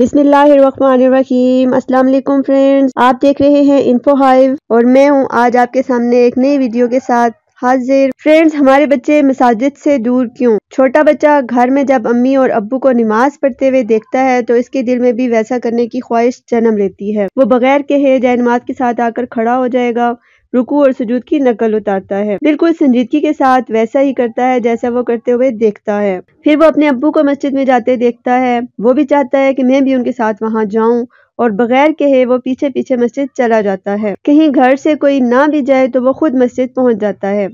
बिस्मिल्लाहिर्रहमानिर्रहीम अस्सलाम वालेकुम फ्रेंड्स आप देख रहे हैं इन्फो हाइव और मैं हूं आज आपके सामने एक नई वीडियो के साथ हाजिर फ्रेंड्स हमारे बच्चे मसाजिद से दूर क्यों छोटा बच्चा घर में जब अम्मी और अब्बू को नमाज पढ़ते हुए देखता है तो इसके दिल में भी वैसा करने की ख्वाहिश जन्म लेती है वो बगैर के है नमाज के साथ आकर खड़ा हो जाएगा रुकू और सजूद की नकल उतारता है बिल्कुल संजीदगी के साथ वैसा ही करता है जैसा वो करते हुए देखता है फिर वो अपने अबू को मस्जिद में जाते देखता है वो भी चाहता है कि मैं भी उनके साथ वहाँ जाऊँ और बगैर कहे वो पीछे पीछे मस्जिद चला जाता है कहीं घर से कोई ना भी जाए तो वो खुद मस्जिद पहुँच जाता है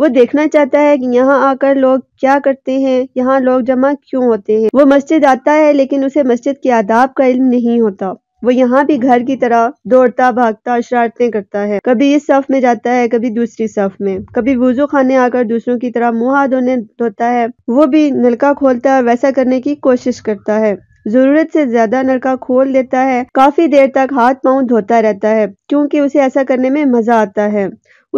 वो देखना चाहता है कि यहाँ आकर लोग क्या करते हैं यहाँ लोग जमा क्यों होते हैं वो मस्जिद आता है लेकिन उसे मस्जिद के आदाब का इल्म नहीं होता वो यहाँ भी घर की तरह दौड़ता भागता शरारतें करता है कभी इस सफ में जाता है कभी दूसरी सफ में कभी वजू खाने आकर दूसरों की तरह मुंह हाथ धोने धोता है वो भी नलका खोलता है और वैसा करने की कोशिश करता है जरूरत से ज्यादा नलका खोल देता है काफी देर तक हाथ पाँव धोता रहता है क्योंकि उसे ऐसा करने में मजा आता है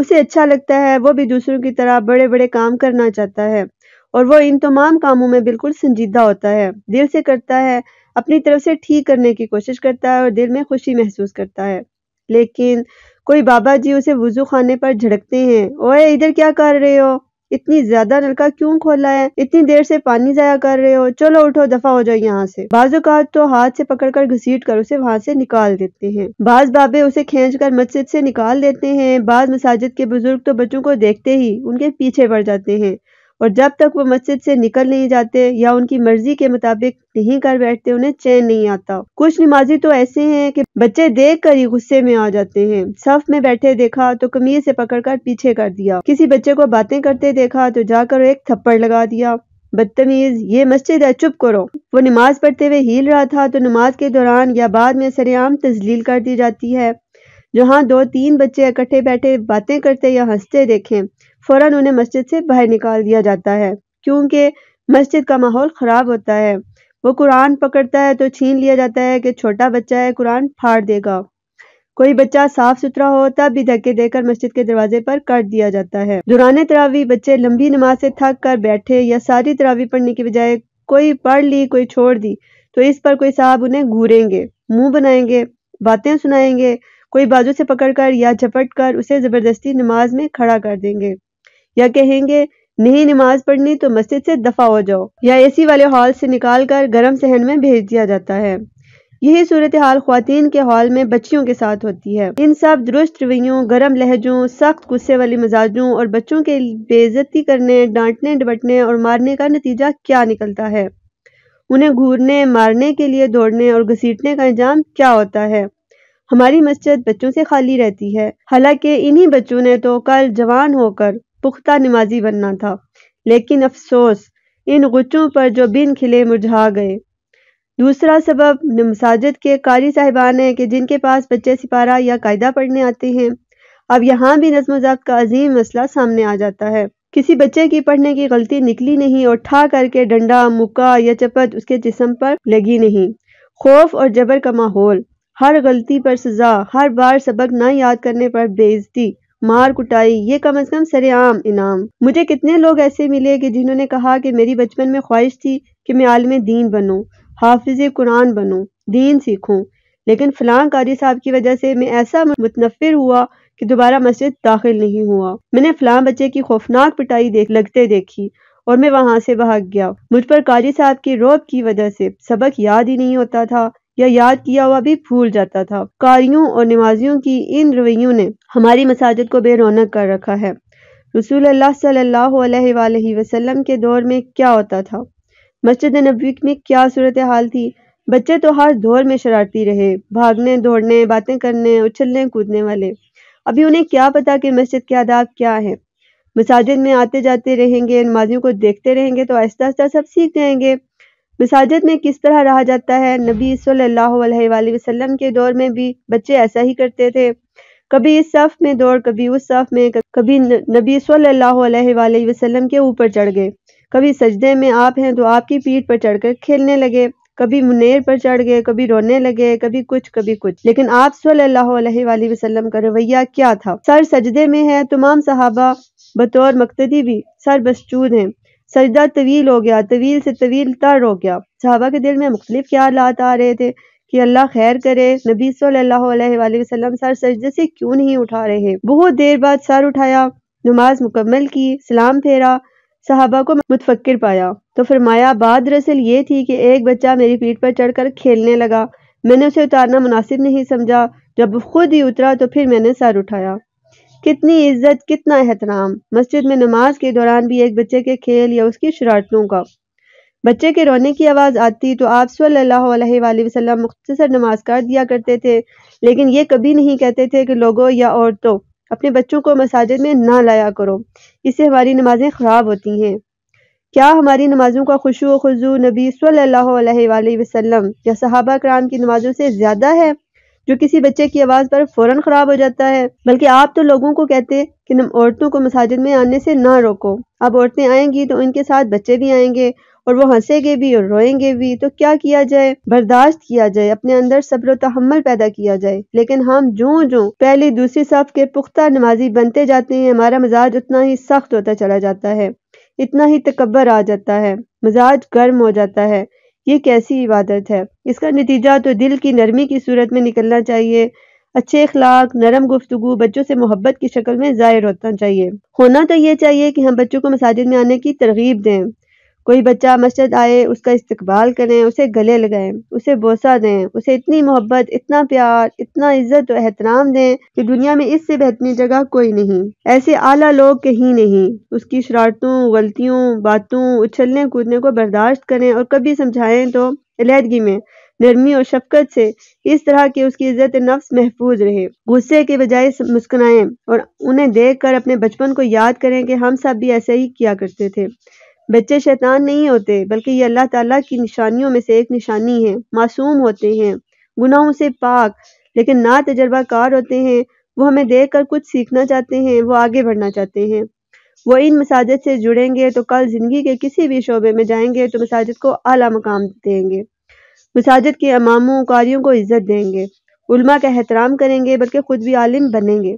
उसे अच्छा लगता है वो भी दूसरों की तरह बड़े बड़े काम करना चाहता है और वो इन तमाम कामों में बिल्कुल संजीदा होता है दिल से करता है अपनी तरफ से ठीक करने की कोशिश करता है और दिल में खुशी महसूस करता है लेकिन कोई बाबा जी उसे वजू खाने पर झड़कते हैं ओए इधर क्या कर रहे हो इतनी ज्यादा नलका क्यों खोला है इतनी देर से पानी जाया कर रहे हो चलो उठो दफा हो जाओ यहाँ से बाजूकात तो हाथ से पकड़कर घसीट कर उसे वहाँ से निकाल देते हैं बाज बाबे उसे खेच कर मस्जिद से निकाल देते हैं बाज मसाजिद के बुजुर्ग तो बच्चों को देखते ही उनके पीछे पड़ जाते हैं और जब तक वो मस्जिद से निकल नहीं जाते या उनकी मर्जी के मुताबिक नहीं कर बैठते उन्हें चैन नहीं आता कुछ नमाजी तो ऐसे हैं कि बच्चे देख कर ही गुस्से में आ जाते हैं सफ में बैठे देखा तो कमीज से पकड़कर पीछे कर दिया किसी बच्चे को बातें करते देखा तो जाकर एक थप्पड़ लगा दिया बदतमीज ये मस्जिद है चुप करो वो नमाज पढ़ते हुए हिल रहा था तो नमाज के दौरान या बाद में सरेआम तजलील कर दी जाती है जहां दो तीन बच्चे इकट्ठे बैठे बातें करते या हंसते देखें फौरन उन्हें मस्जिद से बाहर निकाल दिया जाता है क्योंकि मस्जिद का माहौल ख़राब होता है वो कुरान पकड़ता है तो छीन लिया जाता है कि छोटा बच्चा है कुरान फाड़ देगा कोई बच्चा साफ सुथरा हो तब भी धक्के देकर मस्जिद के दरवाजे पर काट दिया जाता है दुरान तरावी बच्चे लंबी नमाज से थक कर बैठे या सारी तरावी पढ़ने की बजाय कोई पढ़ ली कोई छोड़ दी तो इस पर कोई साहब उन्हें घूरेंगे मुंह बनाएंगे बातें सुनाएंगे कोई बाजू से पकड़कर या झपट कर उसे ज़बरदस्ती नमाज में खड़ा कर देंगे या कहेंगे नहीं नमाज पढ़नी तो मस्जिद से दफा हो जाओ या एसी वाले हॉल से निकाल कर गर्म सहन में भेज दिया जाता है यही सूरत हाल खुतिन के हॉल में बच्चियों के साथ होती है इन सब दुरुस्त रवैयों गर्म लहजों सख्त गुस्से वाली मिजाजों और बच्चों के बेजती करने डांटने डबटने और मारने का नतीजा क्या निकलता है उन्हें घूरने मारने के लिए दौड़ने और घसीटने का इंजाम क्या होता है हमारी मस्जिद बच्चों से खाली रहती है हालांकि इन्हीं बच्चों ने तो कल जवान होकर पुख्ता नमाजी बनना था लेकिन अफसोस इन गुच्चों पर जो बिन खिले मुरझा गए दूसरा सबब मसाजिद के कारी साहिबान हैं कि जिनके पास बच्चे सिपारा या कायदा पढ़ने आते हैं अब यहाँ भी नजम जब्त का अजीम मसला सामने आ जाता है किसी बच्चे की पढ़ने की गलती निकली नहीं और ठा करके डंडा मुक्का या चपत उसके जिसम पर लगी नहीं खौफ और जबर का माहौल हर गलती पर सजा हर बार सबक न याद करने पर बेइज्जती मार कुटाई ये कम अज कम सरेआम इनाम मुझे कितने लोग ऐसे मिले कि जिन्होंने कहा कि मेरी बचपन में ख्वाहिश थी कि मैं आलम दीन बनूं हाफिज कुरान बनूं दीन सीखूं लेकिन फलां कारी साहब की वजह से मैं ऐसा मुतनफिर हुआ कि दोबारा मस्जिद दाखिल नहीं हुआ मैंने फलां बच्चे की खौफनाक पिटाई देख लगते देखी और मैं वहाँ से भाग गया मुझ पर काजी साहब की रोब की वजह से सबक याद ही नहीं होता था या याद किया हुआ भी भूल जाता था कारियों और नमाजियों की इन रवैयों ने हमारी मसाजिद को बेरौनक कर रखा है रसूल अल्लाह वसल्लम के दौर में क्या होता था मस्जिद नबी में क्या सूरत हाल थी बच्चे तो हर दौर में शरारती रहे भागने दौड़ने बातें करने उछलने कूदने वाले अभी उन्हें क्या पता कि मस्जिद के आदाब क्या है मसाजिद में आते जाते रहेंगे नमाजियों को देखते रहेंगे तो आहिस्ता आहिस्ता सब सीख जाएंगे मसाजिद में किस तरह रहा जाता है नबी सल्लल्लाहु अलैहि वसल्लम के दौर में भी बच्चे ऐसा ही करते थे कभी इस सफ़ में दौड़ कभी उस सफ़ में कभी नबी सल्लल्लाहु अलैहि वसल्लम के ऊपर चढ़ गए कभी सजदे में आप हैं तो आपकी पीठ पर चढ़कर खेलने लगे कभी मुनेर पर चढ़ गए कभी रोने लगे कभी कुछ कभी कुछ लेकिन आप सल्लल्लाहु अलैहि वसल्लम का रवैया क्या था सर सजदे में है तमाम सहाबा बतौर मकतदी भी सर बसचूद हैं सजदा तवील हो गया तवील से तवील तर हो गया सहाबा के दिल में मुख्तलिफ ख्याल आ रहे थे कि अल्लाह खैर करे नबी सल्लल्लाहु अलैहि वसल्लम सर सजदे से क्यों नहीं उठा रहे बहुत देर बाद सर उठाया नमाज मुकम्मल की सलाम फेरा साहबा को मुतफक्र पाया तो फरमाया बाद दरअसल ये थी कि एक बच्चा मेरी पीठ पर चढ़कर खेलने लगा मैंने उसे उतारना मुनासिब नहीं समझा जब खुद ही उतरा तो फिर मैंने सर उठाया कितनी इज्जत कितना एहतराम मस्जिद में नमाज के दौरान भी एक बच्चे के खेल या उसकी शरारतों का बच्चे के रोने की आवाज़ आती तो आप सल्लल्लाहु अलैहि वसल्लम मुख्तसर नमाज कर दिया करते थे लेकिन ये कभी नहीं कहते थे कि लोगों या औरतों अपने बच्चों को मसाजिद में ना लाया करो इससे हमारी नमाजें ख़राब होती हैं क्या हमारी नमाजों का खुशु खुजू नबी सल्लल्लाहु अलैहि वसल्लम या सहाबा कराम की नमाजों से ज़्यादा है जो किसी बच्चे की आवाज़ पर फौरन ख़राब हो जाता है बल्कि आप तो लोगों को कहते कि हम औरतों को मसाजिद में आने से ना रोको अब औरतें आएंगी तो इनके साथ बच्चे भी आएंगे और वो हंसेंगे भी और रोएंगे भी तो क्या किया जाए बर्दाश्त किया जाए अपने अंदर सब्र तहमल पैदा किया जाए लेकिन हम जो जो पहले दूसरी सफ के पुख्ता नमाजी बनते जाते हैं हमारा मिजाज उतना ही सख्त होता चला जाता है इतना ही तकबर आ जाता है मिजाज गर्म हो जाता है ये कैसी इबादत है इसका नतीजा तो दिल की नरमी की सूरत में निकलना चाहिए अच्छे अखलाक नरम गुफ्तु बच्चों से मोहब्बत की शक्ल में ज़ाहिर होता चाहिए होना तो ये चाहिए कि हम बच्चों को मसाजिद में आने की तरगीब दें कोई बच्चा मस्जिद आए उसका इस्तकबाल करें उसे गले लगाएं उसे बोसा दें उसे इतनी मोहब्बत इतना प्यार इतना इज्जत और एहतराम दें कि दुनिया में इससे बेहतरीन जगह कोई नहीं ऐसे आला लोग कहीं नहीं उसकी शरारतों गलतियों बातों उछलने कूदने को बर्दाश्त करें और कभी समझाएं तो अलहदगी में नरमी और शफकत से इस तरह की उसकी इज्जत नफ्स महफूज रहे गुस्से के बजाय मुस्कुराएं और उन्हें देख कर अपने बचपन को याद करें कि हम सब भी ऐसे ही किया करते थे बच्चे शैतान नहीं होते बल्कि ये अल्लाह ताला की निशानियों में से एक निशानी है मासूम होते हैं गुनाहों से पाक लेकिन ना तजर्बाकार होते हैं वो हमें देख कर कुछ सीखना चाहते हैं वो आगे बढ़ना चाहते हैं वो इन मसाजिद से जुड़ेंगे तो कल ज़िंदगी के किसी भी शोबे में जाएंगे तो मसाजिद को अला मकाम देंगे मसाजिद के अमामों कारियों को इज़्ज़त देंगे उल्मा का एहतराम करेंगे बल्कि ख़ुद भी आलिम बनेंगे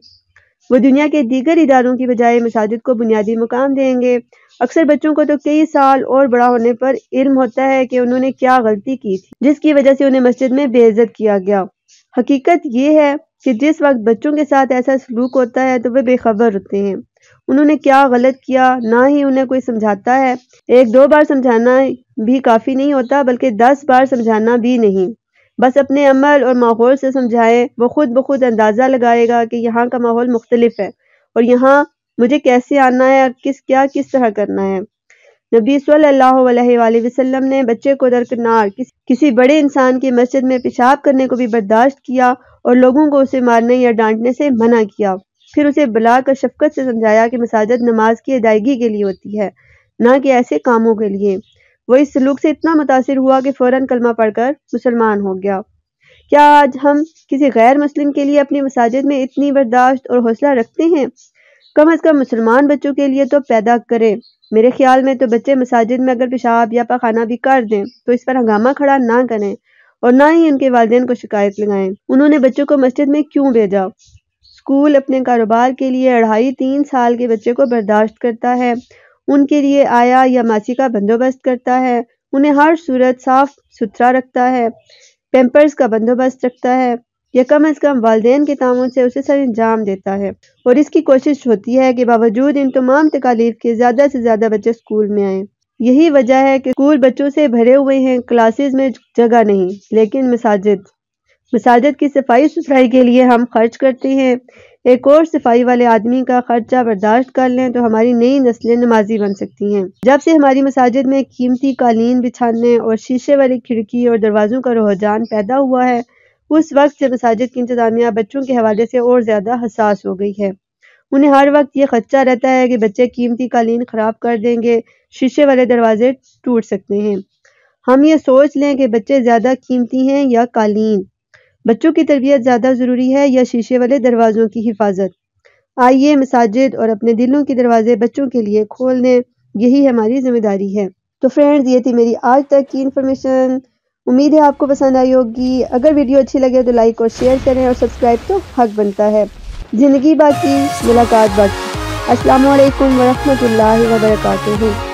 वो दुनिया के दीगर इदारों की बजाय मसाजिद को बुनियादी मुकाम देंगे अक्सर बच्चों को तो कई साल और बड़ा होने पर इल्म होता है कि उन्होंने क्या गलती की थी जिसकी वजह से उन्हें मस्जिद में बेइज्जत किया गया हकीकत ये है कि जिस वक्त बच्चों के साथ ऐसा सलूक होता है तो वे बेखबर होते हैं उन्होंने क्या गलत किया ना ही उन्हें कोई समझाता है एक दो बार समझाना भी काफ़ी नहीं होता बल्कि दस बार समझाना भी नहीं बस अपने अमल और माहौल से समझाएं वो खुद ब खुद अंदाज़ा लगाएगा कि यहाँ का माहौल मुख्तलिफ है और यहाँ मुझे कैसे आना है और किस क्या किस तरह करना है नबी सल्लल्लाहु अलैहि वसल्लम ने बच्चे को दरकनार किस, किसी बड़े इंसान की मस्जिद में पेशाब करने को भी बर्दाश्त किया और लोगों को उसे मारने या डांटने से मना किया फिर उसे बुला कर शफकत से समझाया कि मसाजद नमाज की अदायगी के लिए होती है ना कि ऐसे कामों के लिए वो इस सलूक से इतना मुतासर हुआ कि फौरन कलमा पढ़कर मुसलमान हो गया क्या आज हम किसी गैर मुस्लिम के लिए अपनी मसाजिद में इतनी बर्दाश्त और हौसला रखते हैं कम अज़ कम मुसलमान बच्चों के लिए तो पैदा करें मेरे ख्याल में तो बच्चे मसाजिद में अगर पेशाब या पखाना भी कर दें तो इस पर हंगामा खड़ा ना करें और ना ही उनके वालदेन को शिकायत लगाएं उन्होंने बच्चों को मस्जिद में क्यों भेजा स्कूल अपने कारोबार के लिए अढ़ाई तीन साल के बच्चे को बर्दाश्त करता है उनके लिए आया या मासी का बंदोबस्त करता है उन्हें हर सूरत साफ सुथरा रखता है पेम्पर्स का बंदोबस्त रखता है या कम अज़ कम वालदेन के तामन से उसे सर अंजाम देता है और इसकी कोशिश होती है कि बावजूद इन तमाम तकालीफ के ज़्यादा से ज़्यादा बच्चे स्कूल में आए यही वजह है कि स्कूल बच्चों से भरे हुए हैं क्लासेस में जगह नहीं लेकिन मसाजिद मसाजिद की सफाई सुथराई के लिए हम खर्च करते हैं एक और सफाई वाले आदमी का खर्चा बर्दाश्त कर लें तो हमारी नई नस्लें नमाजी बन सकती हैं जब से हमारी मसाजिद में कीमती कालीन बिछाने और शीशे वाली खिड़की और दरवाज़ों का रुझान पैदा हुआ है उस वक्त से मसाजिद की इंतजामिया बच्चों के हवाले से और ज़्यादा हसास हो गई है उन्हें हर वक्त ये खदशा रहता है कि बच्चे कीमती कालीन ख़राब कर देंगे शीशे वाले दरवाजे टूट सकते हैं हम ये सोच लें कि बच्चे ज़्यादा कीमती हैं या कालीन बच्चों की तरबियत ज़्यादा ज़रूरी है या शीशे वाले दरवाज़ों की हिफाजत आइए मसाजिद और अपने दिलों के दरवाजे बच्चों के लिए खोल दें यही हमारी जिम्मेदारी है तो फ्रेंड्स ये थी मेरी आज तक की इन्फॉर्मेशन उम्मीद है आपको पसंद आई होगी अगर वीडियो अच्छी लगे तो लाइक और शेयर करें और सब्सक्राइब तो हक बनता है ज़िंदगी बाकी मुलाकात बाकी असलकम वरहमल वर्का